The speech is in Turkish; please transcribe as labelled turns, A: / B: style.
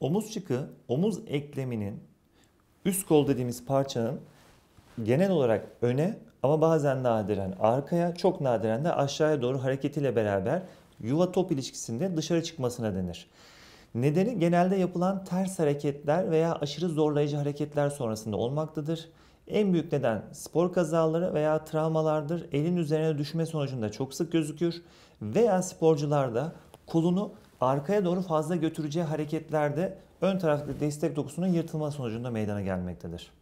A: Omuz çıkı, omuz ekleminin üst kol dediğimiz parçanın genel olarak öne ama bazen nadiren arkaya, çok nadiren de aşağıya doğru hareketiyle beraber yuva top ilişkisinde dışarı çıkmasına denir. Nedeni genelde yapılan ters hareketler veya aşırı zorlayıcı hareketler sonrasında olmaktadır. En büyük neden spor kazaları veya travmalardır. Elin üzerine düşme sonucunda çok sık gözükür veya sporcularda kolunu arkaya doğru fazla götüreceği hareketlerde ön taraftaki destek dokusunun yırtılma sonucunda meydana gelmektedir.